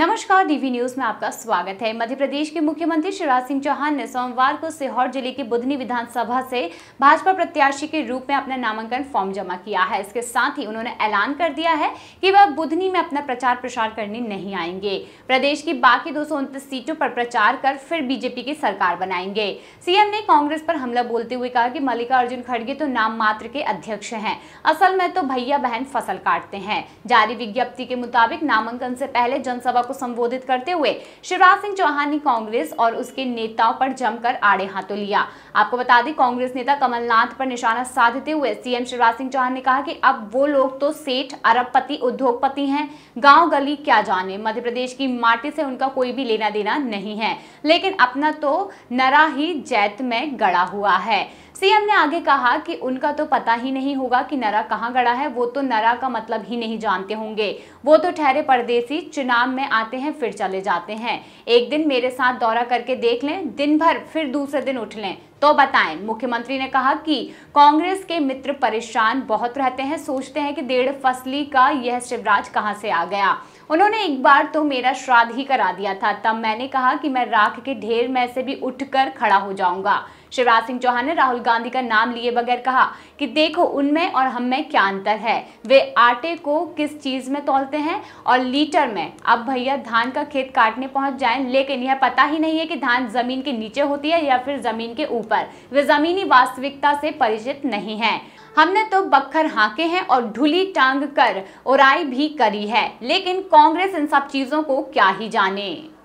नमस्कार DV news में आपका स्वागत है मध्य प्रदेश के मुख्यमंत्री शिवराज सिंह चौहान ने सोमवार को सीहोर जिले के बुधनी विधानसभा से भाजपा प्रत्याशी के रूप में अपना नामांकन फॉर्म जमा किया है इसके साथ ही उन्होंने ऐलान कर दिया है कि वह बुधनी में अपना प्रचार प्रसार करने नहीं आएंगे प्रदेश की बाकी दो सीटों पर प्रचार कर फिर बीजेपी की सरकार बनाएंगे सीएम ने कांग्रेस पर हमला बोलते हुए कहा की मल्लिकार्जुन खड़गे तो नाम मात्र के अध्यक्ष है असल में तो भैया बहन फसल काटते हैं जारी विज्ञप्ति के मुताबिक नामांकन से पहले जनसभा को संबोधित करते हुए शिवराज सिंह चौहान ने कांग्रेस और उसके नेताओं पर जमकर आड़े हाथों लिया आपको बता दें कांग्रेस नेता कमलनाथ पर निशाना साधते हुए सीएम शिवराज सिंह चौहान ने कहा कि अब वो लोग तो सेठ अरबपति उद्योगपति हैं गाँव गली क्या जाने मध्य प्रदेश की माटी से उनका कोई भी लेना देना नहीं है लेकिन अपना तो नरा ही जैत में गड़ा हुआ है सीएम ने आगे कहा कि उनका तो पता ही नहीं होगा कि नरा कहाँ गड़ा है वो तो नरा का मतलब ही नहीं जानते होंगे वो तो ठहरे परदेसी चुनाव में आते हैं फिर चले जाते हैं एक दिन मेरे साथ दौरा करके देख लें दिन भर फिर दूसरे दिन उठ लें तो बताएं मुख्यमंत्री ने कहा कि कांग्रेस के मित्र परेशान बहुत रहते हैं सोचते हैं कि डेढ़ फसली का यह शिवराज कहाँ से आ गया उन्होंने एक बार तो मेरा श्राद्ध ही करा दिया था तब मैंने कहा कि मैं राख के ढेर में से भी उठकर खड़ा हो जाऊंगा शिवराज सिंह चौहान ने राहुल गांधी का नाम लिए बगैर कहा कि देखो उनमें और हम में क्या अंतर है वे आटे को किस चीज़ में तोलते हैं और लीटर में अब भैया धान का खेत काटने पहुंच जाएं लेकिन यह पता ही नहीं है कि धान जमीन के नीचे होती है या फिर जमीन के ऊपर वे जमीनी वास्तविकता से परिचित नहीं है हमने तो बखर हाके हैं और ढुली टांग कर उराई भी करी है लेकिन कांग्रेस इन सब चीज़ों को क्या ही जाने